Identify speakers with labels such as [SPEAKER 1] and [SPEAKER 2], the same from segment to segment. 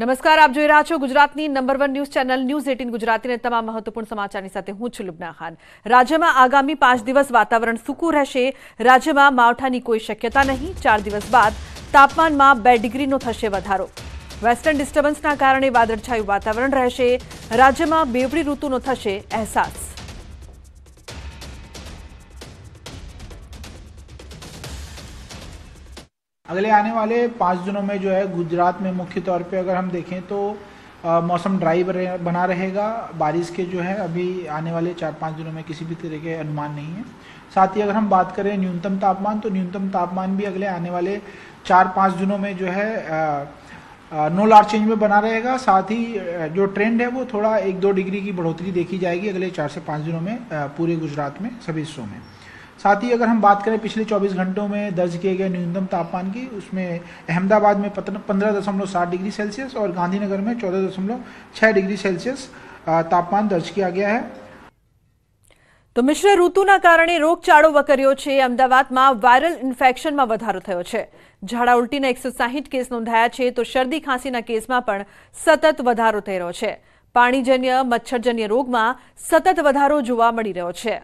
[SPEAKER 1] नमस्कार आप જોઈ રહ્યા છો ગુજરાતની number 1 news channel news 18 Gujarati ને તમામ મહત્વપૂર્ણ સમાચારોની સાથે હું ચુલબના Хан રાજ્યમાં આગામી 5 દિવસ વાતાવરણ સુકુ રહેશે રાજ્યમાં માવઠાની કોઈ શક્યતા નથી 4 દિવસ બાદ તાપમાનમાં બે ડિગ્રીનો થશે વધારો વેસ્ટર્ન ડિસ્ટર્બન્સના કારણે વાદળછાયું વાતાવરણ રહેશે રાજ્યમાં બેવડી ઋતુનો થશે અહેસાસ
[SPEAKER 2] अगले आने वाले पाँच दिनों में जो है गुजरात में मुख्य तौर पे अगर हम देखें तो मौसम ड्राई बना रहेगा बारिश के जो है अभी आने वाले चार पाँच दिनों में किसी भी तरह के अनुमान नहीं है साथ ही अगर हम बात करें न्यूनतम तापमान तो न्यूनतम तापमान भी अगले आने वाले चार पाँच दिनों में जो है नो लार्ज चेंज में बना रहेगा साथ ही जो ट्रेंड है वो थोड़ा एक दो डिग्री की बढ़ोतरी देखी जाएगी अगले चार से पाँच दिनों में पूरे गुजरात में सभी हिस्सों में साथी अगर हम बात करें पिछले 24 घंटों में दर्ज किए गए न्यूनतम तापमान की उसमें अहमदाबाद में 15.6 डिग्री सेल्सियस
[SPEAKER 1] और गांधीनगर में 14.6 डिग्री सेल्सियस तापमान दर्ज किया गया है तो मिश्र ऋतुના કારણે રોગચાળો વકર્યો છે અમદાવાદમાં વાયરલ ઇન્ફેક્શનમાં વધારો થયો છે ઝાડા ઉલ્ટીના 160 કેસ નોંધાયા છે તો શરદી ખાંસીના કેસમાં પણ સતત વધારો થઈ રહ્યો છે પાણીજન્ય મચ્છરજન્ય રોગમાં સતત વધારો જોવા મળી રહ્યો છે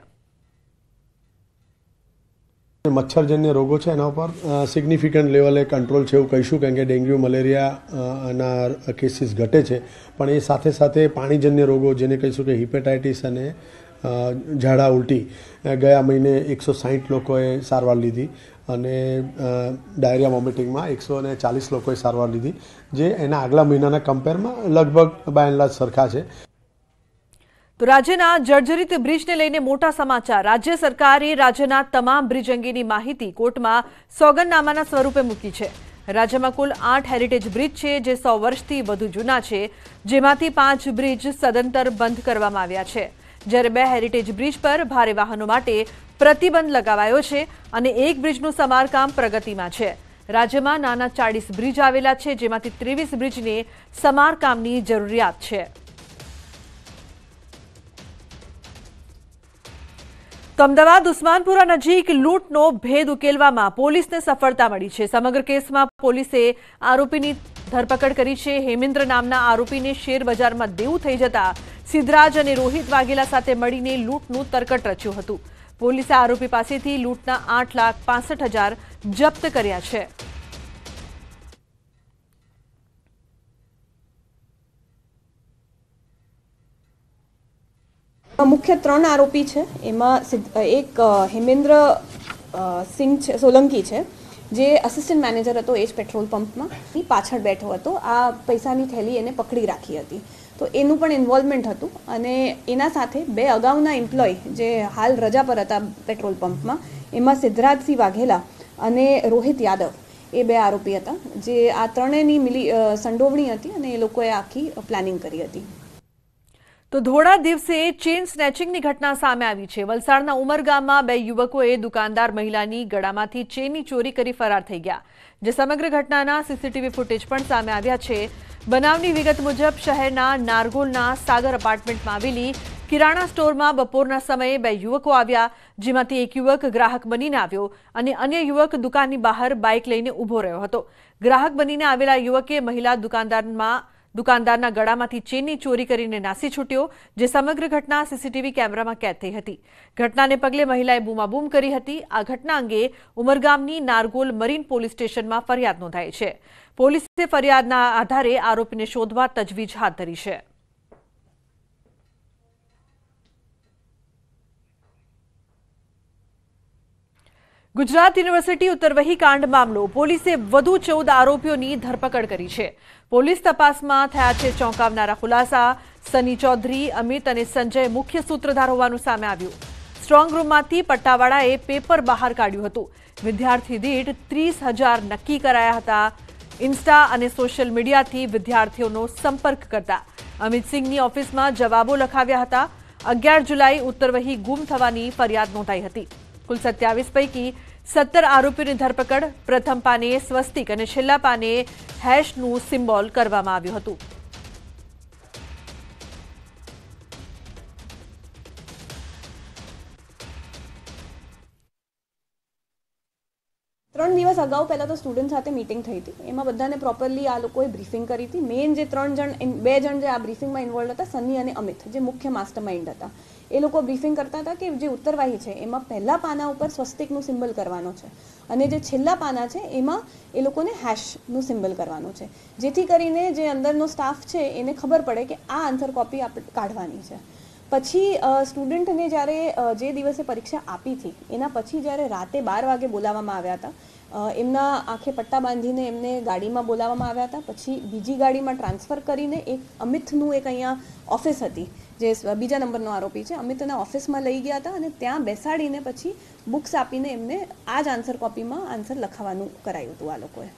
[SPEAKER 3] મચ્છરજન્ય રોગો છે એના ઉપર સિગ્નિફિકન્ટ લેવલે કંટ્રોલ છે એવું કહીશું કારણ કે ડેન્ગ્યુ મલેરિયાના કેસીસ ઘટે છે પણ એ સાથે સાથે પાણીજન્ય રોગો જેને કહીશું કે હિપેટાઇટિસ અને ઝાડા ઉલટી ગયા મહિને એકસો સાહીઠ લોકોએ સારવાર લીધી અને ડાયરિયા વોમિટિંગમાં એકસો અને ચાલીસ લોકોએ સારવાર લીધી જે એના આગલા મહિનાના કમ્પેરમાં લગભગ બાય સરખા છે
[SPEAKER 1] રાજ્યના જર્જરિત બ્રિજને લઈને મોટા સમાચાર રાજ્ય સરકારે રાજ્યના તમામ બ્રિજ અંગેની માહિતી કોર્ટમાં સોગંદનામાના સ્વરૂપે મૂકી છે રાજ્યમાં કુલ આઠ હેરિટેજ બ્રિજ છે જે સો વર્ષથી વધુ જૂના છે જેમાંથી પાંચ બ્રિજ સદંતર બંધ કરવામાં આવ્યા છે જ્યારે બે હેરિટેજ બ્રિજ પર ભારે વાહનો માટે પ્રતિબંધ લગાવાયો છે અને એક બ્રિજનું સમારકામ પ્રગતિમાં છે રાજ્યમાં નાના ચાળીસ બ્રિજ આવેલા છે જેમાંથી ત્રેવીસ બ્રિજને સમારકામની જરૂરિયાત છે અમદાવાદ દુસમાનપુરા નજીક લૂંટનો ભેદ ઉકેલવામાં પોલીસે સફળતા મળી છે સમગ્ર કેસમાં પોલીસે આરોપીની ધરપકડ કરી છે હેમેન્દ્ર નામના આરોપીને શેર બજારમાં દેવું થઈ જતાં સિદ્ધરાજ અને રોહિત વાઘેલા સાથે મળીને લૂંટનો તરકટ રચ્યો હતો પોલીસે આરોપી પાસેથી લૂંટના 8,65,000 જપ્ત કર્યા છે
[SPEAKER 4] મુખ્ય ત્રણ આરોપી છે એમાં એક હેમેન્દ્ર સિંહ છે સોલંકી છે જે અસિસ્ટન્ટ મેનેજર હતો એ જ પેટ્રોલ પંપમાં એ પાછળ બેઠો હતો આ પૈસાની થેલી એને પકડી રાખી હતી તો એનું પણ ઇન્વોલ્વમેન્ટ હતું અને એના સાથે બે અગાઉના એમ્પ્લોય જે હાલ રજા પર હતા પેટ્રોલ પંપમાં એમાં સિદ્ધરાજસિંહ વાઘેલા અને રોહિત યાદવ એ બે આરોપી હતા જે આ ત્રણેયની મિલી સંડોવણી હતી અને એ લોકોએ આખી પ્લાનિંગ કરી હતી
[SPEAKER 1] તો ધોડા દિવસે ચેઇન સ્નેચિંગ ની ઘટના સામે આવી છે બલસારના ઉમરગામ માં બે યુવકો એ દુકાનદાર મહિલા ની ગડામાંથી ચેઇન ચોરી કરી ફરાર થઈ ગયા જે સમગ્ર ઘટના ના સીસીટીવી ફૂટેજ પણ સામે આવ્યા છે બનાવની વિગત મુજબ શહેર ના નારગોલ ના સાગર એપાર્ટમેન્ટ માં આવેલી કિરાણા સ્ટોર માં બપોર ના સમયે બે યુવકો આવ્યા જેમાં તે એક યુવક ગ્રાહક બનીને આવ્યો અને અન્ય યુવક દુકાન ની બહાર બાઇક લઈને ઊભો રહ્યો હતો ગ્રાહક બનીને આવેલા યુવકે મહિલા દુકાનદાર માં દુકાનદારના ગળામાંથી ચેનની ચોરી કરીને નાસી છૂટ્યો જે સમગ્ર ઘટના સીસીટીવી કેમેરામાં કેદ થઈ હતી ઘટનાને પગલે મહિલાએ બૂમાબૂમ કરી હતી આ ઘટના અંગે ઉમરગામની નારગોલ મરીન પોલીસ સ્ટેશનમાં ફરિયાદ નોંધાઈ છે પોલીસે ફરિયાદના આધારે આરોપીને શોધવા તજવીજ હાથ ધરી છે ગુજરાત યુનિવર્સિટી ઉત્તરવહી कांड મામલો પોલીસે વધુ 14 આરોપીઓની ધરપકડ કરી છે પોલીસ તપાસમાં થયા છે ચોંકાવનારો खुलासा સની चौधरी અમિત અને સંજય મુખ્ય સૂત્રધાર હોવાનું સામે આવ્યું સ્ટ્રોંગ રૂમમાંથી પટ્ટાવાળાએ પેપર બહાર કાઢ્યું હતું વિદ્યાર્થી 1.5 30000 નકકી કરાયા હતા ઇન્સ્ટા અને સોશિયલ મીડિયા થી વિદ્યાર્થીઓનો સંપર્ક કરતા અમિત સિંહ ની ઓફિસમાં જવાબો લખાવ્યા હતા 11 જુલાઈ ઉત્તરવહી ગૂમ થવાની ફરિયાદ નોતાઈ હતી કુલ 27 પૈકી સત્તર આરોપીની ધરપકડ પ્રથમ પાને સ્વસ્તિક અને છેલ્લા પાને હેશનું સિમ્બોલ કરવામાં આવ્યું હતું
[SPEAKER 4] ત્રણ દિવસ અગાઉ પહેલાં તો સ્ટુડન્ટ સાથે મિટિંગ થઈ હતી એમાં બધાને પ્રોપરલી આ લોકોએ બ્રીફિંગ કરી હતી મેઇન જે ત્રણ જણ બે જણ જે આ બ્રીફિંગમાં ઇન્વોલ્વ હતા સની અને અમિત જે મુખ્ય માસ્ટર માઇન્ડ હતા એ લોકો બ્રીફિંગ કરતા હતા કે જે ઉત્તરવાહી છે એમાં પહેલા પાના ઉપર સ્વસ્તિકનું સિમ્બલ કરવાનો છે અને જે છેલ્લા પાના છે એમાં એ લોકોને હેશનું સિમ્બલ કરવાનું છે જેથી કરીને જે અંદરનો સ્ટાફ છે એને ખબર પડે કે આ આન્સર કોપી આપણે કાઢવાની છે પછી સ્ટુડન્ટને જ્યારે જે દિવસે પરીક્ષા આપી હતી એના પછી જ્યારે રાતે બાર વાગે બોલાવવામાં આવ્યા હતા એમના આંખે પટ્ટા બાંધીને એમને ગાડીમાં બોલાવવામાં આવ્યા હતા પછી બીજી ગાડીમાં ટ્રાન્સફર કરીને એક અમિતનું એક અહીંયા ઓફિસ હતી જે બીજા નંબરનો આરોપી છે અમિતના ઓફિસમાં લઈ ગયા હતા અને ત્યાં બેસાડીને પછી બુક્સ આપીને એમને આ જ આન્સર કોપીમાં આન્સર લખાવાનું કરાયું હતું આ લોકોએ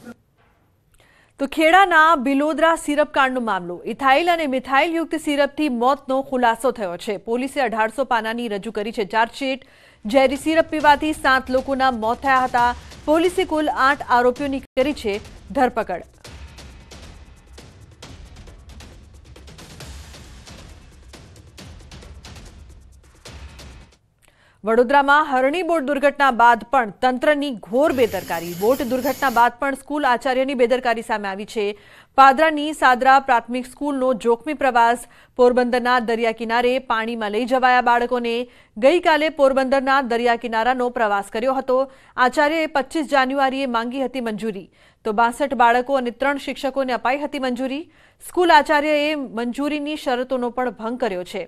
[SPEAKER 1] તો ખેડાના બિલોદરા સિરપ કાંડનો મામલો ઇથાઇલ અને મિથાઇલ યુક્ત સિરપથી મોતનો ખુલાસો થયો છે પોલીસે અઢારસો પાનાની રજૂ કરી છે ચાર્જશીટ ઝેરી સિરપ પીવાથી સાત લોકોના મોત થયા હતા પોલીસે કુલ આઠ આરોપીઓની કરી છે ધરપકડ વડોદરામાં હરણી બોટ દુર્ઘટના બાદ પણ તંત્રની ઘોર બેદરકારી બોટ દુર્ઘટના બાદ પણ સ્કૂલ આચાર્યની બેદરકારી સામે આવી છે પાદરાની સાદરા પ્રાથમિક સ્કૂલનો જોખમી પ્રવાસ પોરબંદરના દરિયા કિનારે પાણીમાં લઈ જવાયા બાળકોને ગઈકાલે પોરબંદરના દરિયા કિનારાનો પ્રવાસ કર્યો હતો આચાર્યએ પચીસ જાન્યુઆરીએ માંગી હતી મંજૂરી તો બાસઠ બાળકો અને ત્રણ શિક્ષકોને અપાઈ હતી મંજૂરી સ્કૂલ આચાર્યએ મંજૂરીની શરતોનો પણ ભંગ કર્યો છે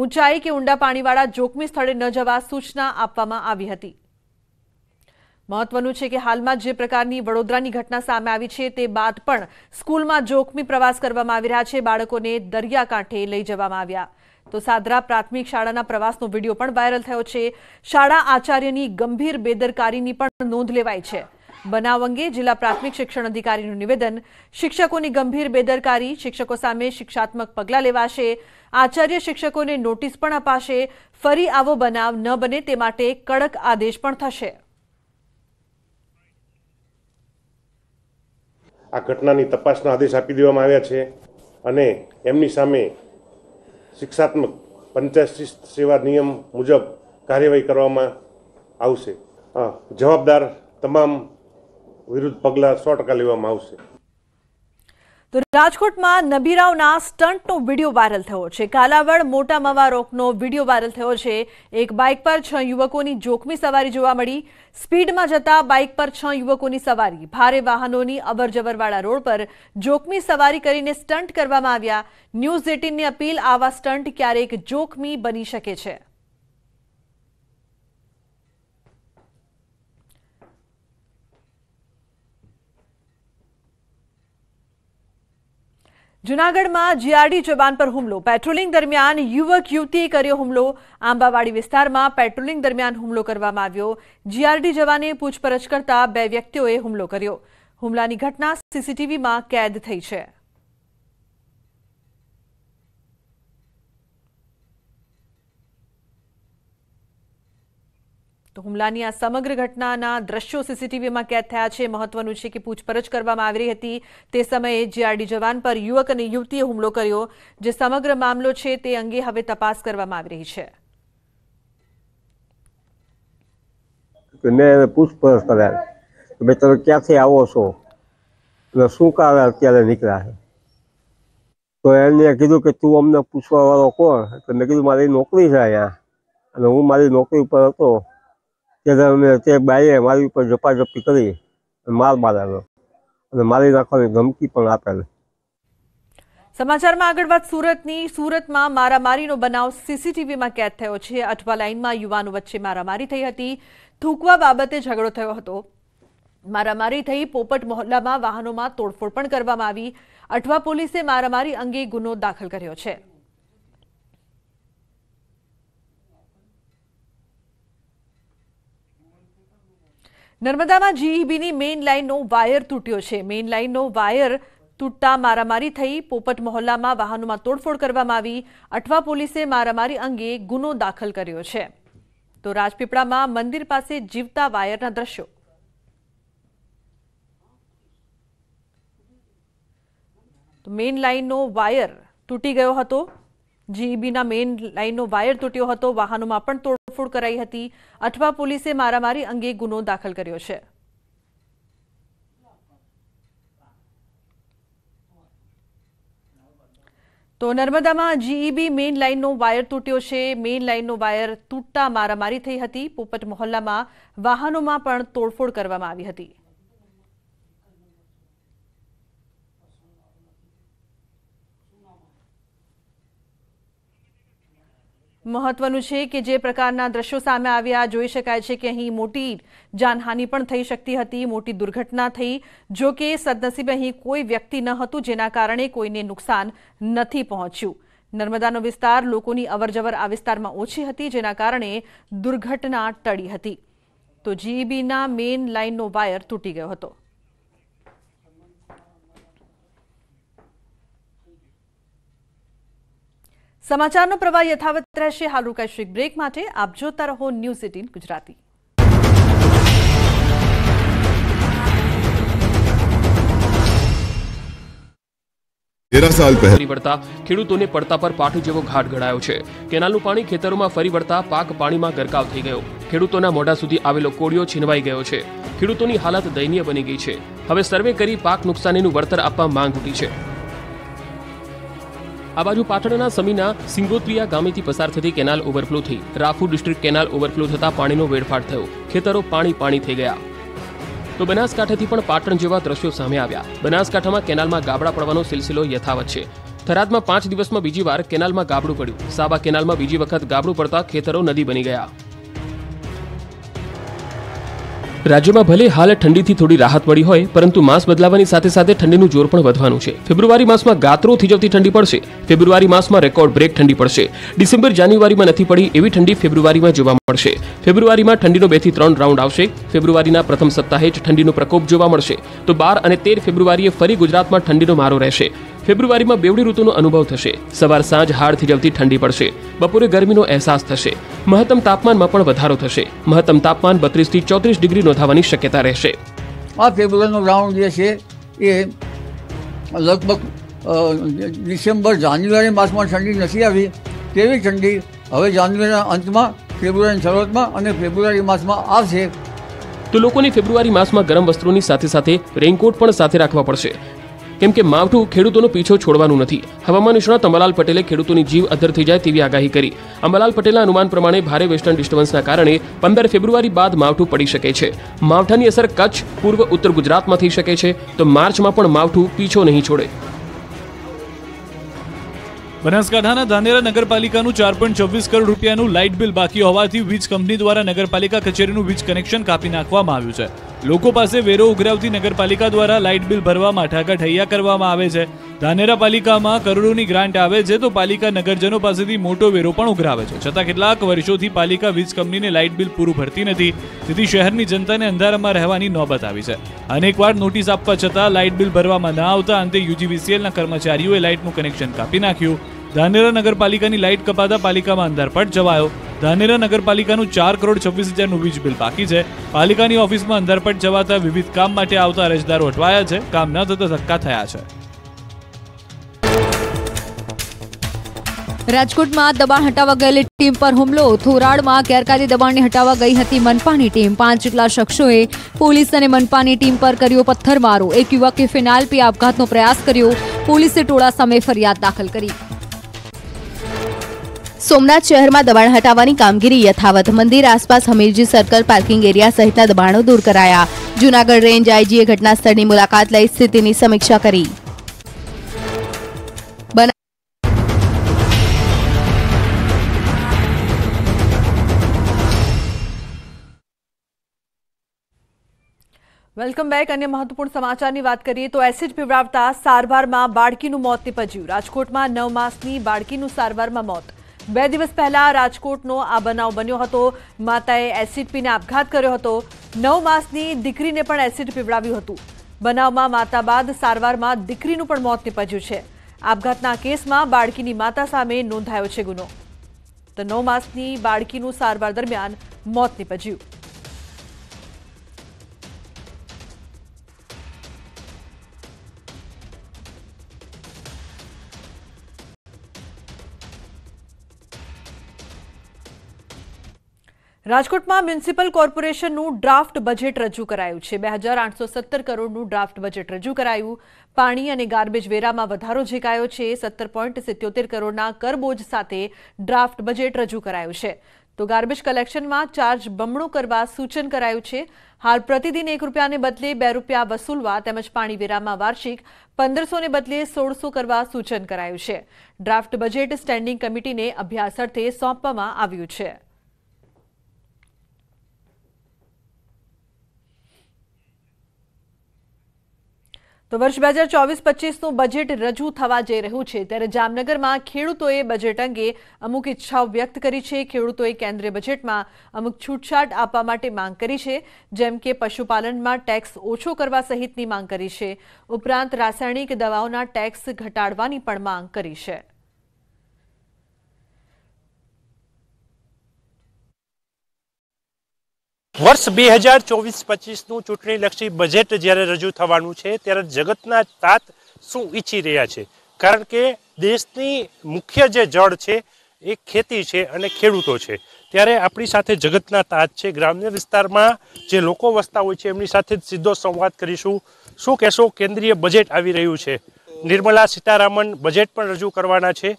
[SPEAKER 1] ઊંચાઈ કે ઊંડા પાણીવાળા જોખમી સ્થળે ન જવા સૂચના આપવામાં આવી હતી મહત્વનું છે કે હાલમાં જે પ્રકારની વડોદરાની ઘટના સામે આવી છે તે બાદ પણ સ્કૂલમાં જોખમી પ્રવાસ કરવામાં આવી રહ્યા છે બાળકોને દરિયાકાંઠે લઈ જવામાં આવ્યા તો સાદરા પ્રાથમિક શાળાના પ્રવાસનો વિડીયો પણ વાયરલ થયો છે શાળા આચાર્યની ગંભીર બેદરકારીની પણ નોંધ લેવાય છે બનાવ અંગે જિલ્લા પ્રાથમિક શિક્ષણ અધિકારીનું નિવેદન શિક્ષકોની ગંભીર બેદરકારી શિક્ષકો સામે શિક્ષાત્મક પગલાં લેવાશે આચાર્ય શિક્ષકોને નોટિસ પણ અપાશે ફરી આવો બનાવ ન બને તે માટે કડક આદેશ પણ થશે
[SPEAKER 5] આ ઘટનાની તપાસના આદેશ આપી દેવામાં આવ્યા છે અને એમની સામે શિક્ષાત્મક પંચાયત સેવા નિયમ મુજબ કાર્યવાહી કરવામાં આવશે જવાબદાર તમામ વિરુદ્ધ પગલાં સો લેવામાં આવશે
[SPEAKER 1] તો રાજકોટમાં નબીરાવના સ્ટન્ટનો વિડીયો વાયરલ થયો છે કાલાવડ મોટા મવા રોકનો વિડીયો વાયરલ થયો છે એક બાઇક પર છ યુવકોની જોખમી સવારી જોવા મળી સ્પીડમાં જતા બાઇક પર છ યુવકોની સવારી ભારે વાહનોની અવરજવરવાળા રોડ પર જોખમી સવારી કરીને સ્ટન્ટ કરવામાં આવ્યા ન્યૂઝ એટીનની અપીલ આવા સ્ટન્ટ ક્યારેક જોખમી બની શકે છે जूनागढ़માં જીઆરડી જવાન પર હુમલો પેટ્રોલિંગ દરમિયાન યુવક યુથી કર્યો હુમલો આંબાવાડી વિસ્તારમાં પેટ્રોલિંગ દરમિયાન હુમલો કરવામાં આવ્યો જીઆરડી જوانه પૂજ પરશકर्ता બે વ્યક્તિઓએ હુમલો કર્યો હુમલાની ઘટના સીસીટીવીમાં કેદ થઈ છે તો હુમલાની આ સમગ્ર ઘટનાના દ્રશ્યો સીસીટીવીમાં કેદ થયા છે મહત્વનું છે કે પૂછપરછ કરવામાં આવી રહી હતી તે સમયે જીઆરડી જવાન પર યુવક અને યુવતીએ હુમલો કર્યો જે સમગ્ર મામલો છે તે અંગે હવે તપાસ કરવામાં આવી રહી
[SPEAKER 3] છે મેં પૂછપરછ કર્યા ભાઈ તમે ક્યાંથી આવો છો એટલે શું કારણે અત્યારે નીકળ્યા છે તો એને કીધું કે તું અમને પૂછવા વાળો કોણ એટલે મેં કીધું મારી નોકરી છે અહીંયા અને હું મારી નોકરી ઉપર હતો તે અમે તે બાઈએ મારી ઉપર ઝપાઝપી કરી માર મારેલો અને મારી નાખવાની ધમકી પણ આપેલી
[SPEAKER 1] સમાચારમાં આગળ વાત સુરતની સુરતમાં મારામારીનો બનાવ સીસીટીવીમાં કેદ થયો છે અઠવા લાઇનમાં યુવાનો વચ્ચે મારામારી થઈ હતી થૂંકવા બાબતે ઝઘડો થયો હતો મારામારી થઈ પોપટ મહોલ્લામાં વાહનોમાં તોડફોડ પણ કરવામાં આવી અઠવા પોલીસે મારામારી અંગે ગુનો દાખલ કર્યો છે નર્મદામાં જીઈબીની મેઇન લાઇનનો વાયર તૂટ્યો છે મેઇન લાઇનનો વાયર તૂટતા મારામારી થઈ પોપટ મહોલ્લામાં વાહનોમાં તોડફોડ કરવામાં આવી અઠવા પોલીસે મારામારી અંગે ગુનો દાખલ કર્યો છે તો રાજપીપળામાં મંદિર પાસે જીવતા વાયરના દ્રશ્યો મેઇન લાઇનનો વાયર તૂટી ગયો હતો જીઈબીના મેઇન લાઇનનો વાયર તૂટ્યો હતો વાહનોમાં પણ તોડફોડ કરાઈ હતી અઠવા પોલીસે મારામારી અંગે ગુનો દાખલ કર્યો છે તો નર્મદામાં જીઈબી મેઇન લાઇનનો વાયર તૂટ્યો છે મેઇન લાઇનનો વાયર તૂટતા મારામારી થઈ હતી પોપટ મહોલ્લામાં વાહનોમાં પણ તોડફોડ કરવામાં આવી હતી મહત્વનું છે કે જે પ્રકારના દ્રશ્યો સામે આવ્યા જોઈ શકાય છે કે અહીં મોટી જાનહાનિ પણ થઈ શકતી હતી મોટી દુર્ઘટના થઈ જો કે સદનસીબે અહીં કોઈ વ્યક્તિ ન હતું જેના કારણે કોઈને નુકસાન નથી પહોંચ્યું નર્મદાનો વિસ્તાર લોકોની અવરજવર આ વિસ્તારમાં ઓછી હતી જેના કારણે દુર્ઘટના ટળી હતી તો જીઈબીના મેઇન લાઇનનો વાયર તૂટી ગયો હતો સમાચારનો પ્રવાહ યથાવત રહેશે હાલ રોકાય બ્રેક માટે આપ જોતા રહો ન્યૂઝ એટીન ગુજરાતી
[SPEAKER 6] ખેડૂતોને પડતા પર પાઠ જેવો ઘાટ ઘડાયો છે કેનાલનું પાણી ખેતરોમાં ફરી વળતા પાક પાણીમાં ગરકાવ થઈ ગયો ખેડૂતોના મોઢા સુધી આવેલો કોળિયો છીનવાઈ ગયો છે ખેડૂતોની હાલત દયનીય બની ગઈ છે હવે સર્વે કરી પાક નુકસાનીનું વળતર આપવા માંગ ઉઠી છે આ બાજુ પાટણના સમીના સિંગોત્રિયા ગામેથી પસાર થતી કેનાલ ઓવરફ્લો થઈ રાફુ ડિસ્ટ્રિક્ટ કેનાલ ઓવરફ્લો થતા પાણીનો વેડફાટ થયો ખેતરો પાણી પાણી થઈ ગયા તો બનાસકાંઠેથી પણ પાટણ જેવા દ્રશ્યો સામે આવ્યા બનાસકાંઠામાં કેનાલમાં ગાબડા પડવાનો સિલસિલો યથાવત છે થરાદમાં પાંચ દિવસમાં બીજી વાર કેનાલમાં ગાબડું પડ્યું સાબા કેનાલમાં બીજી વખત ગાબડું પડતા ખેતરો નદી બની ગયા રાજ્યમાં ભલે હાલ ઠંડીથી થોડી રાહત મળી હોય પરંતુ માસ બદલાવાની સાથે સાથે ઠંડીનું જોર પણ વધવાનું છે ફેબ્રુઆરી માસમાં ગાત્રો થીજવતી ઠંડી પડશે ફેબ્રુઆરી માસમાં રેકોર્ડ બ્રેક ઠંડી પડશે ડિસેમ્બર જાન્યુઆરીમાં નથી પડી એવી ઠંડી ફેબ્રુઆરીમાં જોવા મળશે ફેબ્રુઆરીમાં ઠંડીનો બેથી ત્રણ રાઉન્ડ આવશે ફેબ્રુઆરીના પ્રથમ સપ્તાહે જ ઠંડીનો પ્રકોપ જોવા મળશે તો બાર અને તેર ફેબ્રુઆરીએ ફરી ગુજરાતમાં ઠંડીનો મારો રહેશે ફેબ્રુઆરીમાં બેવડી ઋતુનો અનુભવ થશે સવાર સાંજ હાડથી થીજવતી ઠંડી પડશે બપોરે ગરમીનો અહેસાસ થશે મહત્તમ તાપમાનમાં પણ વધારો થશે મહત્તમ તાપમાન બત્રીસથી ચોત્રીસ ડિગ્રી નોંધાવાની શક્યતા રહેશે
[SPEAKER 3] આ ફેબ્રુઆરીનો રાઉન્ડ જે છે એ લગભગ ડિસેમ્બર જાન્યુઆરી માસમાં ઠંડી નથી આવી તેવી ઠંડી હવે જાન્યુઆરીના અંતમાં ફેબ્રુઆરીની શરૂઆતમાં અને ફેબ્રુઆરી માસમાં આવશે તો લોકોને ફેબ્રુઆરી
[SPEAKER 6] માસમાં ગરમ વસ્ત્રોની સાથે સાથે રેઇનકોટ પણ સાથે રાખવા પડશે કેમ કે માવઠું ખેડૂતોનો પીછો છોડવાનું નથી હવામાન નિષ્ણાત અંબાલાલ પટેલે ખેડૂતોની જીવ અધર થઈ જાય તેવી આગાહી કરી અંબાલાલ પટેલના અનુમાન પ્રમાણે ભારે વેસ્ટર્ન ડિસ્ટર્બન્સના કારણે પંદર ફેબ્રુઆરી બાદ માવઠું પડી શકે છે માવઠાની અસર કચ્છ પૂર્વ ઉત્તર ગુજરાતમાં થઈ શકે છે તો માર્ચમાં પણ માવઠું પીછો નહીં છોડે બનાસકાંઠાના ધાનેરા નગરપાલિકાનું ચાર પોઈન્ટ ચોવીસ કરોડ રૂપિયાનું લાઇટ બિલ બાકી હોવાથી વીજ કંપની દ્વારા નગરપાલિકા કચેરીનું વીજ કનેક્શન કાપી નાખવામાં આવ્યું છે લોકો પાસે વેરો ઉઘરાવતી નગરપાલિકા દ્વારા લાઇટ બિલ ભરવામાં ઠાકાઠૈયા કરવામાં આવે છે ધાનેરા પાલિકામાં કરોડોની ગ્રાન્ટ આવે છે તો પાલિકા નગરજનો પાસેથી મોટો વેરો પણ ઉઘરાવે છે છતાં કેટલાક વર્ષોથી પાલિકા વીજ કંપનીને લાઇટ બિલ પૂરું ભરતી નથી તેથી શહેરની જનતાને અંધારામાં રહેવાની નોબત આવી છે અનેકવાર નોટિસ આપવા છતાં લાઇટ બિલ ભરવામાં ન આવતા અંતે યુજીવીસીએલના કર્મચારીઓએ લાઇટનું કનેક્શન કાપી નાખ્યું ધાનેરા નગરપાલિકાની લાઇટ કપાતા પાલિકામાં અંધારપટ જવાયો ધાનેરા નગરપાલિકાનું ચાર કરોડ છવ્વીસ હજારનું વીજ બિલ બાકી છે પાલિકાની ઓફિસમાં અંધારપટ જવાતા વિવિધ કામ માટે આવતા અરજદારો અટવાયા છે કામ ન થતા ધક્કા થયા છે
[SPEAKER 4] રાજકોટમાં દબાણ હટાવવા ગયેલી ટીમ પર
[SPEAKER 2] હુમલો થોરાડમાં ગેરકાયદે દબાણને હટાવવા ગઈ હતી મનપાની ટીમ પાંચ જેટલા શખ્સોએ પોલીસ અને મનપાની ટીમ પર કર્યો પથ્થરમારો એક યુવકે ફિનાઇલ પી આપઘાતનો પ્રયાસ કર્યો પોલીસે ટોળા સામે ફરિયાદ દાખલ કરી
[SPEAKER 4] सोमनाथ शहर में दबाण हटावा की कामगी यथावत मंदिर आसपास हमीरजी सर्कल पार्किंग एरिया सहित दबाणों दूर कराया जूनागढ़ रेन्ज आईजीए घटनास्थल की मुलाकात लाई स्थिति की समीक्षा कर
[SPEAKER 1] वेलकम बैक अन्य महत्वपूर्ण समाचार की बात करिए तो एसिड पीवड़ता सारवा में बाड़की मौत निपजू राजकोट में नव मसनी बाड़की सारवा में मौत બે દિવસ પહેલા રાજકોટનો આ બનાવ બન્યો હતો માતાએ એસિડ આપઘાત કર્યો હતો નવ માસની દીકરીને પણ એસિડ પીવડાવ્યું હતું બનાવમાં માતા બાદ સારવારમાં દીકરીનું પણ મોત નીપજ્યું છે આપઘાતના કેસમાં બાળકીની માતા સામે નોંધાયો છે ગુનો તો નવ માસની બાળકીનું સારવાર દરમિયાન મોત નીપજ્યું રાજકોટમાં મ્યુનિસિપલ કોર્પોરેશનનું ડ્રાફ્ટ બજેટ રજૂ કરાયું છે બે હજાર આઠસો સત્તર કરોડનું ડ્રાફ્ટ બજેટ રજૂ કરાયું પાણી અને ગાર્બેજ વેરામાં વધારો ઝીકાયો છે સત્તર પોઈન્ટ સિત્યોતેર કરોડના કરબોજ સાથે ડ્રાફ્ટ બજેટ રજૂ કરાયું છે તો ગાર્બેજ કલેક્શનમાં ચાર્જ બમણો કરવા સૂચન કરાયું છે હાલ પ્રતિદિન એક રૂપિયાને બદલે બે રૂપિયા વસૂલવા તેમજ પાણી વેરામાં વાર્ષિક પંદરસોને બદલે સોળસો કરવા સૂચન કરાયું છે ડ્રાફ્ટ બજેટ સ્ટેન્ડિંગ કમિટીને અભ્યાસ અર્થે સોંપવામાં આવ્યું છે તો વર્ષ 2024-25 નું બજેટ રજૂ થવા જઈ રહ્યું છે ત્યારે જામનગર માં ખેડૂતો એ બજેટ અંગે અમુક ઈચ્છા વ્યક્ત કરી છે ખેડૂતો એ કેન્દ્રીય બજેટ માં અમુક છૂટછાટ આપવા માટે માંગ કરી છે જેમ કે પશુપાલન માં ટેક્સ ઓછો કરવા સહિત ની માંગ કરી છે ઉપરાંત રાસાયણિક દવાઓના ટેક્સ ઘટાડવાની પણ માંગ કરી છે
[SPEAKER 5] વર્ષ બે હજાર ચોવીસ પચીસનું ચૂંટણીલક્ષી બજેટ જ્યારે રજૂ થવાનું છે ત્યારે જગતના તાત શું ઈચ્છી રહ્યા છે કારણ કે દેશની મુખ્ય જે જળ છે એ ખેતી છે અને ખેડૂતો છે ત્યારે આપણી સાથે જગતના તાત છે ગ્રામ્ય વિસ્તારમાં જે લોકો વસતા હોય છે એમની સાથે સીધો સંવાદ કરીશું શું કહેશો કેન્દ્રીય બજેટ આવી રહ્યું છે નિર્મલા સીતારામન બજેટ પણ રજૂ કરવાના છે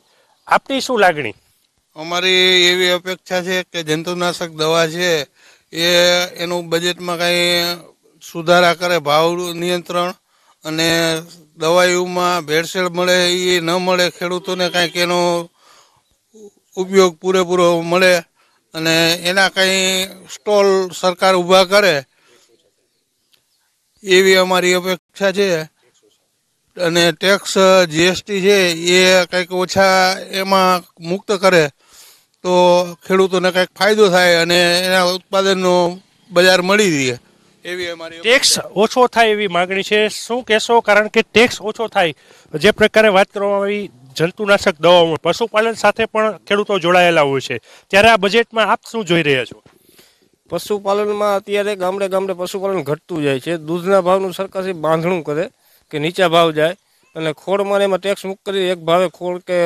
[SPEAKER 5] આપણી શું લાગણી અમારી એવી અપેક્ષા છે કે જંતુનાશક દવા છે એ એનું બજેટમાં કંઈ સુધારા કરે ભાવ નિયંત્રણ અને દવાઈઓમાં ભેળસેળ મળે એ ન મળે ખેડૂતોને કાંઈક એનો ઉપયોગ પૂરેપૂરો મળે અને એના કંઈ સ્ટોલ સરકાર ઊભા કરે એવી અમારી અપેક્ષા છે અને ટેક્સ જીએસટી છે એ કંઈક ઓછા એમાં મુક્ત કરે તો ખેડૂતોને કંઈક ફાયદો થાય અને એના ઉત્પાદનનો બજાર મળી રહે એવી અમારી ટેક્સ ઓછો થાય એવી માગણી છે શું કહેશો કારણ કે ટેક્સ ઓછો થાય જે પ્રકારે વાત કરવામાં આવી જંતુનાશક દવાઓમાં પશુપાલન સાથે પણ ખેડૂતો જોડાયેલા હોય છે ત્યારે આ બજેટમાં આપ શું જોઈ રહ્યા છો પશુપાલનમાં અત્યારે ગામડે ગામડે પશુપાલન ઘટતું જાય છે દૂધના ભાવનું સરકારથી બાંધણું કરે કે નીચા ભાવ જાય અને ખોળમાં એમાં ટેક્સ મુક્ત કરી એક ભાવે ખોળ કે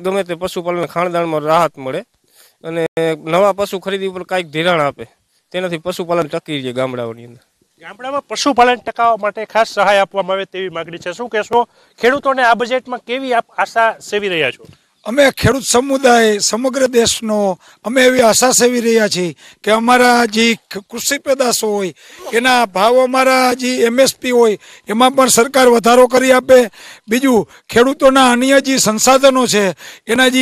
[SPEAKER 5] ગમે તે પશુપાલન ખાણદાણમાં રાહત મળે અને નવા પશુ ખરીદી ઉપર કાંઈક ધિરાણ આપે તેનાથી પશુપાલન ટકી જાય ગામડાઓની અંદર ગામડામાં પશુપાલન ટકાવવા માટે ખાસ સહાય આપવામાં આવે તેવી માગણી છે શું કહેશો ખેડૂતોને આ બજેટમાં કેવી આપ આશા સેવી રહ્યા છો
[SPEAKER 3] અમે ખેડૂત સમુદાય સમગ્ર દેશનો અમે એવી આશા સેવી રહ્યા છીએ કે અમારા જે કૃષિ પેદાશો હોય એના ભાવ અમારા જે એમએસપી હોય એમાં પણ સરકાર વધારો કરી આપે બીજું ખેડૂતોના અન્ય જે સંસાધનો છે એના જે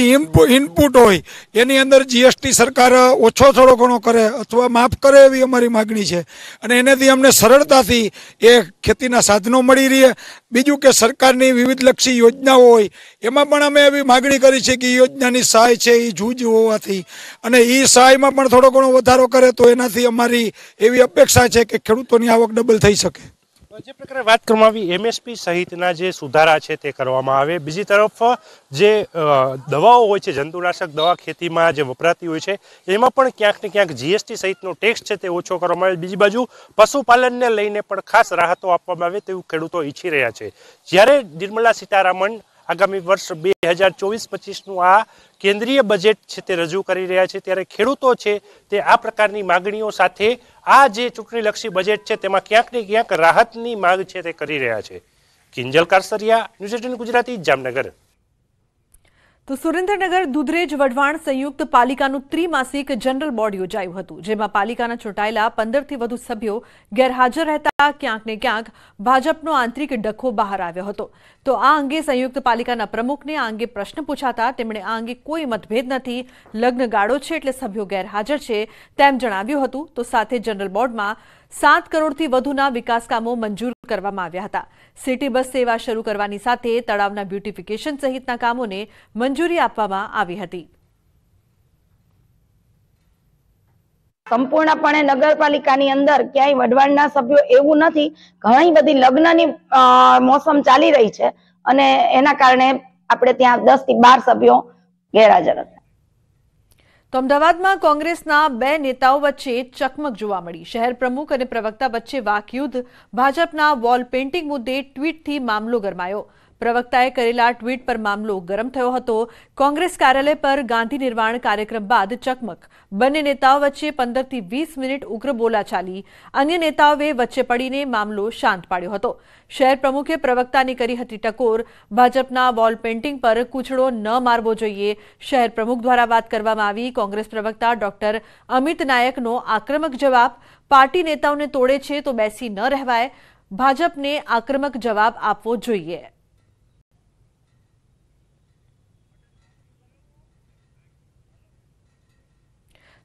[SPEAKER 3] ઇનપુટ હોય એની અંદર જીએસટી સરકાર ઓછો થોડો ઘણો કરે અથવા માફ કરે એવી અમારી માગણી છે અને એનાથી અમને સરળતાથી એ ખેતીના સાધનો મળી રહે બીજું કે સરકારની વિવિધલક્ષી યોજનાઓ હોય એમાં પણ અમે એવી માગણી કરી કરી છે કે યોજનાની સહાય છે એ જૂજ હોવાથી અને એ સહાયમાં પણ થોડો ઘણો વધારો કરે તો એનાથી અમારી એવી અપેક્ષા છે કે ખેડૂતોની આવક ડબલ થઈ શકે
[SPEAKER 5] જે પ્રકારે વાત કરવામાં આવી એમએસપી સહિતના જે સુધારા છે તે કરવામાં આવે બીજી તરફ જે દવાઓ હોય છે જંતુનાશક દવા ખેતીમાં જે વપરાતી હોય છે એમાં પણ ક્યાંક ને ક્યાંક જીએસટી સહિતનો ટેક્સ છે તે ઓછો કરવામાં આવે બીજી બાજુ પશુપાલનને લઈને પણ ખાસ રાહતો આપવામાં આવે તેવું ખેડૂતો ઈચ્છી રહ્યા છે જ્યારે નિર્મલા સીતારામન આગામી વર્ષ બે હજાર ચોવીસ પચીસનું આ કેન્દ્રીય બજેટ છે તે રજૂ કરી રહ્યા છે ત્યારે ખેડૂતો છે તે આ પ્રકારની માગણીઓ સાથે આ જે ચૂંટણીલક્ષી બજેટ છે તેમાં ક્યાંક ને ક્યાંક રાહતની માગ છે તે કરી રહ્યા છે કિંજલ કારસરિયા ન્યૂઝ એટીન ગુજરાતી જામનગર
[SPEAKER 1] તો સુરેન્દ્રનગર દુધરેજ વઢવાણ સંયુક્ત પાલિકાનું ત્રિમાસિક જનરલ બોર્ડ યોજાયું હતું જેમાં પાલિકાના ચૂંટાયેલા પંદરથી વધુ સભ્યો ગેરહાજર રહેતા ક્યાંક ને ક્યાંક ભાજપનો આંતરિક ડખો બહાર આવ્યો હતો તો આ અંગે સંયુક્ત પાલિકાના પ્રમુખને આ અંગે પ્રશ્ન પૂછાતા તેમણે આ અંગે કોઈ મતભેદ નથી લગ્ન ગાળો છે એટલે સભ્યો ગેરહાજર છે તેમ જણાવ્યું હતું તો સાથે જનરલ બોર્ડમાં સાત કરોડથી વધુના વિકાસ મંજૂર કરવામાં આવ્યા હતા સિટી બસ સેવા શરૂ કરવાની સાથે તળાવના બ્યુટિફિકેશન સહિતના કામોને મંજૂરી આપવામાં આવી હતી
[SPEAKER 3] સંપૂર્ણપણે નગરપાલિકાની અંદર ક્યાંય વઢવાણના સભ્યો એવું નથી ઘણી બધી લગ્નની મોસમ ચાલી રહી છે અને એના કારણે આપણે ત્યાં દસ થી બાર સભ્યો ગેરહાજર હતા
[SPEAKER 1] તો અમદાવાદમાં કોંગ્રેસના બે નેતાઓ વચ્ચે ચકમક જોવા મળી શહેર પ્રમુખ અને પ્રવક્તા વચ્ચે વાકયુદ્ધ ભાજપના વોલ પેઇન્ટિંગ મુદ્દે ટ્વીટથી મામલો ગરમાયો પ્રવક્તાએ કરેલા ટ્વીટ પર મામલો ગરમ થયો હતો કોંગ્રેસ કાર્યાલય પર ગાંધી નિર્વાણ કાર્યક્રમ બાદ ચકમક બંને નેતાઓ વચ્ચે 15 થી 20 મિનિટ ઉગ્ર બોલાચાલી અન્ય નેતાએ વચ્ચે પડીને મામલો શાંત પાડ્યો હતો શહેર પ્રમુખે પ્રવક્તાની કરી હતી ટકોર ભાજપના વોલ પેઇન્ટિંગ પર કૂછડો ન મારવો જોઈએ શહેર પ્રમુખ દ્વારા વાત કરવામાં આવી કોંગ્રેસ પ્રવક્તા ડૉ અમિત નાયકનો આક્રમક જવાબ પાર્ટી નેતાઓને તોડે છે તો બેસી ન રહેવાય ભાજપને આક્રમક જવાબ આપવો જોઈએ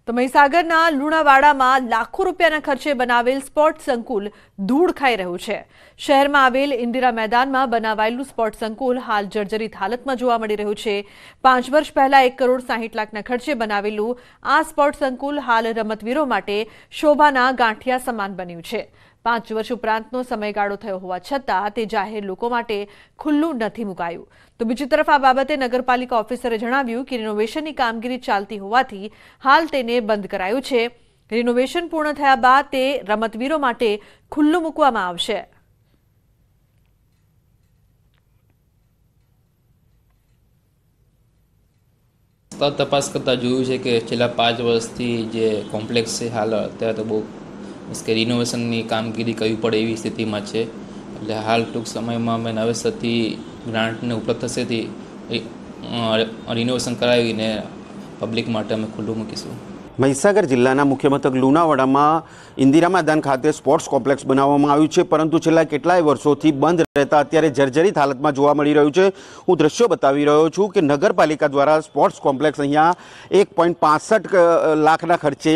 [SPEAKER 1] તો મહીસાગરના લુણાવાડામાં લાખો રૂપિયાના ખર્ચે બનાવેલ સ્પોર્ટ સંકુલ ધૂળ ખાઈ રહ્યું છે શહેરમાં આવેલ ઇન્દિરા મેદાનમાં બનાવાયેલું સ્પોર્ટ સંકુલ હાલ જર્જરિત હાલતમાં જોવા મળી રહ્યું છે પાંચ વર્ષ પહેલા એક કરોડ સાહીઠ લાખના ખર્ચે બનાવેલું આ સ્પોર્ટ સંકુલ હાલ રમતવીરો માટે શોભાના ગાંઠિયા સમાન બન્યું છે પાંચ વર્ષ ઉપરાંતનો સમયગાળો થયો હોવા છતાં તે જાહેર લોકો માટે ખુલ્લું નથી મુકાયું તો બીજી તરફ આ બાબતે નગરપાલિકા ઓફિસરે જણાવ્યું કે રિનોવેશનની કામગીરી ચાલતી હોવાથી હાલ તેને બંધ કરાયું છે રિનોવેશન પૂર્ણ થયા બાદ તે રમતવીરો માટે ખુલ્લું મૂકવામાં આવશે
[SPEAKER 6] તપાસ કરતાં જોયું છે કે છેલ્લા પાંચ વર્ષથી જે કોમ્પ્લેક્સ છે હાલ અત્યારે તો બહુ મીન્સ કે રિનોવેશનની કામગીરી કરવી પડે એવી સ્થિતિમાં છે એટલે હાલ ટૂંક સમયમાં અમે નવેસરથી ગ્રાન્ટને ઉપલબ્ધ થશેથી રિનોવેશન કરાવીને પબ્લિક માટે અમે ખુલ્લું મૂકીશું
[SPEAKER 3] મહીસાગર જિલ્લાના મુખ્ય મથક લુણાવાડામાં ઇન્દિરા મેદાન ખાતે સ્પોર્ટ્સ કોમ્પ્લેક્સ બનાવવામાં આવ્યું છે પરંતુ છેલ્લા કેટલાય વર્ષોથી બંધ રહેતા અત્યારે જર્જરિત હાલતમાં જોવા મળી રહ્યું છે હું દ્રશ્યો બતાવી રહ્યો છું કે નગરપાલિકા દ્વારા સ્પોર્ટ્સ કોમ્પ્લેક્સ અહીંયા એક પોઈન્ટ પાસઠ લાખના ખર્ચે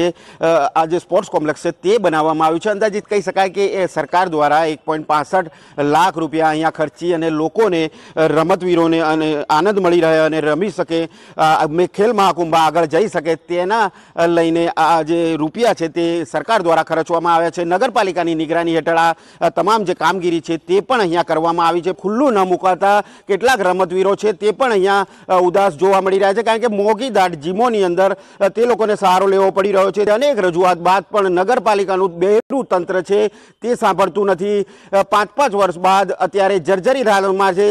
[SPEAKER 3] આ જે સ્પોર્ટ્સ કોમ્પ્લેક્સ છે તે બનાવવામાં આવ્યું છે અંદાજિત કહી શકાય કે સરકાર દ્વારા એક પોઈન્ટ પાસઠ લાખ રૂપિયા અહીંયા ખર્ચી અને લોકોને રમતવીરોને અને આનંદ મળી રહે અને રમી શકે ખેલ મહાકુંભમાં આગળ જઈ શકે તેના લઈને આ જે રૂપિયા છે તે સરકાર દ્વારા ખર્ચવામાં આવ્યા છે નગરપાલિકાની નિગરાની હેઠળ આ તમામ જે કામગીરી છે તે પણ અહીંયા કરવામાં આવી છે ખુલ્લું ન મુકાતા કેટલાક રમતવીરો છે તે પણ અહીંયા ઉદાસ જોવા મળી રહ્યા છે કારણ કે મોંઘી દાટ જીમોની અંદર તે લોકોને સહારો લેવો પડી રહ્યો છે અનેક રજૂઆત બાદ પણ નગરપાલિકાનું બેરું તંત્ર છે તે સાંભળતું નથી પાંચ પાંચ વર્ષ બાદ અત્યારે જર્જરી હાલમાં છે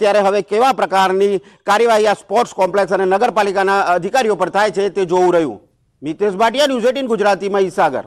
[SPEAKER 3] ત્યારે હવે કેવા પ્રકારની કાર્યવાહી આ સ્પોર્ટ્સ કોમ્પ્લેક્સ અને નગરપાલિકાના અધિકારીઓ પર થાય છે તે જોવું રહ્યું મિતેશ ભાટિયા ન્યૂઝ એટીન ગુજરાતીમાં ઈસાગર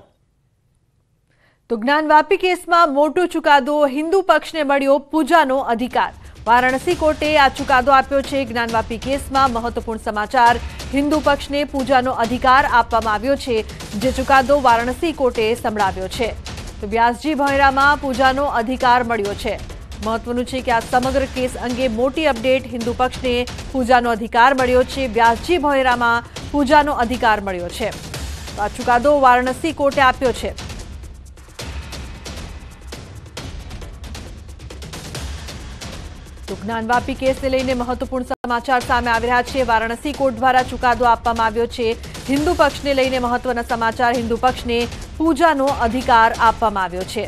[SPEAKER 1] તો જ્ઞાનવાપી કેસમાં મોટો ચુકાદો હિન્દુ પક્ષને મળ્યો પૂજાનો અધિકાર વારાણસી કોર્ટે આ ચુકાદો આપ્યો છે જ્ઞાનવાપી કેસમાં મહત્વપૂર્ણ સમાચાર હિન્દુ પક્ષને પૂજાનો અધિકાર આપવામાં આવ્યો છે જે ચુકાદો વારાણસી કોર્ટે સંભળાવ્યો છે તો વ્યાસજી ભયરામાં પૂજાનો અધિકાર મળ્યો છે મહત્વનું છે કે આ સમગ્ર કેસ અંગે મોટી અપડેટ હિન્દુ પક્ષને પૂજાનો અધિકાર મળ્યો છે વ્યાસજી ભોયરામાં પૂજાનો અધિકાર મળ્યો છે આ ચુકાદો વારાણસી કોર્ટે આપ્યો છે તો જ્ઞાનવાપી કેસને લઈને મહત્વપૂર્ણ સમાચાર સામે આવી રહ્યા છે વારાણસી કોર્ટ દ્વારા ચુકાદો આપવામાં આવ્યો છે હિન્દુ પક્ષને લઈને મહત્વના સમાચાર હિન્દુ પક્ષને પૂજાનો અધિકાર આપવામાં આવ્યો છે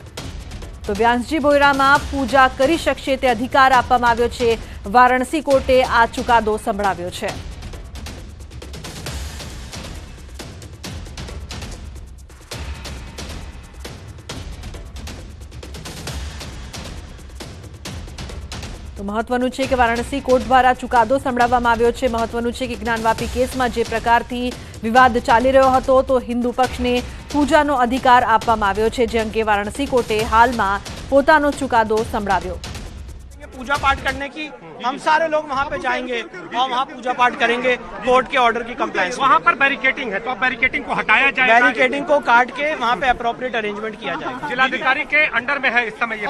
[SPEAKER 1] તો વ્યાસજી બોયરામાં પૂજા કરી શકશે તે અધિકાર આપવામાં આવ્યો છે વારાણસી કોર્ટે આ ચુકાદો સંભળાવ્યો છે તો મહત્વનું છે કે વારાણસી કોર્ટ દ્વારા ચુકાદો સંભળાવવામાં આવ્યો છે મહત્વનું છે કે જ્ઞાનવાપી કેસમાં જે પ્રકારથી વિવાદ ચાલી રહ્યો હતો તો હિન્દુ પક્ષને પૂજાનો અધિકાર આપવામાં આવ્યો છે જે અંગે વારાણસી કોર્ટે હાલમાં પોતાનો ચુકાદો સંભળાવ્યો
[SPEAKER 2] પૂજા પાઠ કરને हम सारे लोग वहाँ पे जाएंगे और वहाँ पूजा पाठ करेंगे कोर्ट के ऑर्डर की कम्प्लाइंस वहाँ पर बैरिकेटिंग है तो बैरिकेटिंग को हटाया जाए बैरिकेटिंग को काट के वहाँ पे अप्रोप्रिएट अरेंजमेंट किया जाए जिलाधिकारी के
[SPEAKER 3] अंडर में है इस समय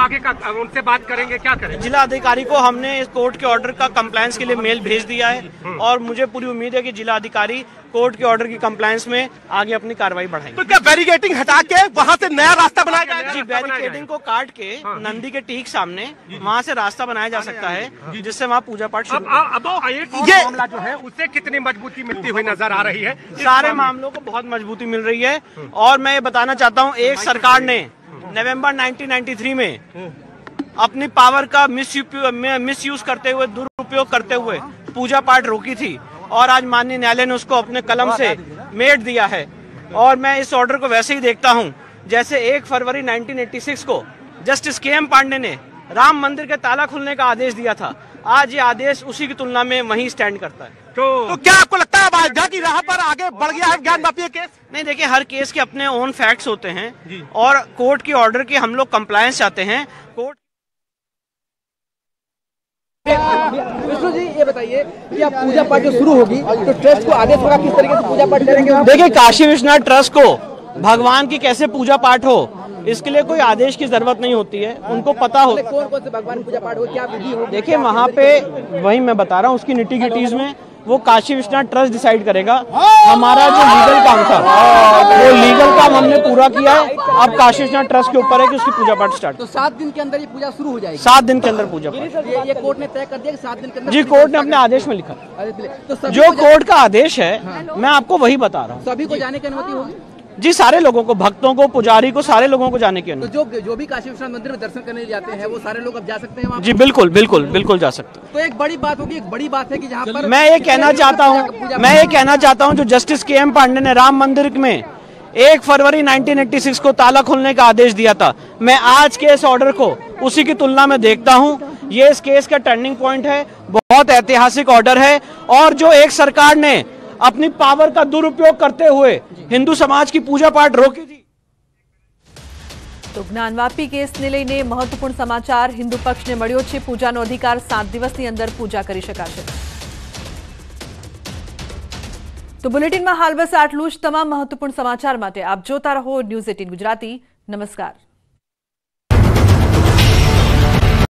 [SPEAKER 3] आगे का उनसे बात करेंगे क्या करें
[SPEAKER 2] जिला अधिकारी को हमने इस कोर्ट के ऑर्डर का कम्प्लायंस के लिए मेल भेज दिया है हम्म। और मुझे पूरी उम्मीद है कि जिला अधिकारी कोर्ट के ऑर्डर की कम्प्लायंस में आगे अपनी कार्रवाई बढ़ाएंगे तो क्या बैरिकेटिंग हटा के वहाँ से नया रास्ता बनाया जाएगा जी बैरिकेटिंग को काट के हाँ। नंदी के ठीक सामने वहाँ से रास्ता बनाया बनाया जा हाँ सकता हाँ है जिससे वहाँ पूजा पाठ ये मामला जो है उससे कितनी मजबूती मिलती हुई नजर आ रही है सारे मामलों को बहुत मजबूती मिल रही है और मैं ये बताना चाहता हूँ एक सरकार ने नवम्बर नाइनटीन में अपनी पावर का मिस मिस यूज करते हुए दुरुपयोग करते हुए पूजा पाठ रोकी थी और आज माननीय न्यायालय ने उसको अपने कलम से मेट दिया है और मैं इस ऑर्डर को वैसे ही देखता हूं जैसे 1 फरवरी 1986 को जस्टिस के एम पांडे ने राम मंदिर के ताला खुलने का आदेश दिया था आज ये आदेश उसी की तुलना में वही स्टैंड करता है तो, तो क्या आपको लगता है अयोध्या की राह पर आगे बढ़ गया है ज्ञान बापी केस नहीं देखिए हर केस के अपने ओन फैक्ट्स होते हैं और कोर्ट के ऑर्डर के हम लोग कंप्लायंस चाहते हैं कोर्ट विष्णु जी ये बताइए कि आप पूजा पाठ जो शुरू होगी तो ट्रस्ट को आदेश होगा किस तरीके से पूजा पाठ करेंगे देखिए काशी विश्वनाथ ट्रस्ट को भगवान की कैसे पूजा पाठ हो इसके लिए कोई आदेश की जरूरत नहीं होती है उनको पता हो कौन कौन से भगवान पूजा पाठ हो क्या विधि हो देखिए वहाँ पे वही मैं बता रहा हूँ उसकी निटी गिटीज में वो काशी विश्वनाथ ट्रस्ट डिसाइड करेगा हमारा जो लीगल काम था वो लीगल काम हमने पूरा किया है अब काशी विश्वनाथ ट्रस्ट के ऊपर है कि उसकी पूजा पाठ स्टार्ट तो
[SPEAKER 3] सात दिन के अंदर ये पूजा शुरू हो जाएगी सात दिन के अंदर पूजा पाठ ये, कोर्ट ने तय कर दिया सात दिन के अंदर जी कोर्ट ने अपने आदेश में लिखा तो जो कोर्ट
[SPEAKER 2] का आदेश है हाँ। मैं आपको वही बता रहा हूँ
[SPEAKER 3] सभी को जाने की अनुमति होगी
[SPEAKER 2] जी सारे लोगों को भक्तों को पुजारी को सारे लोगों को जाने की तो
[SPEAKER 3] जो जो भी काशी विश्वनाथ मंदिर में दर्शन करने जाते हैं वो सारे लोग अब जा सकते हैं जी
[SPEAKER 2] बिल्कुल बिल्कुल बिल्कुल जा सकते
[SPEAKER 3] हैं तो एक बड़ी बात होगी एक बड़ी बात है कि जहाँ पर मैं ये कहना चाहता हूँ मैं ये
[SPEAKER 2] कहना चाहता हूँ जो जस्टिस के एम पांडे ने राम मंदिर में एक फरवरी 1986 को ताला खोलने का आदेश दिया था मैं आज के इस ऑर्डर को उसी की तुलना में देखता हूं ये इस केस का टर्निंग पॉइंट है बहुत ऐतिहासिक ऑर्डर है और जो एक सरकार ने अपनी पावर का दुरुपयोग करते हुए હિન્દુ સમાજ કી પૂજા પાઠ રોકી
[SPEAKER 1] હતી તો જ્ઞાનવાપી કેસને લઈને મહત્વપૂર્ણ સમાચાર હિન્દુ પક્ષને મળ્યો છે પૂજાનો અધિકાર સાત દિવસની અંદર પૂજા કરી શકાશે તો બુલેટિનમાં હાલ બસ આટલું જ તમામ મહત્વપૂર્ણ સમાચાર માટે આપ જોતા રહો ન્યૂઝ એટીન ગુજરાતી નમસ્કાર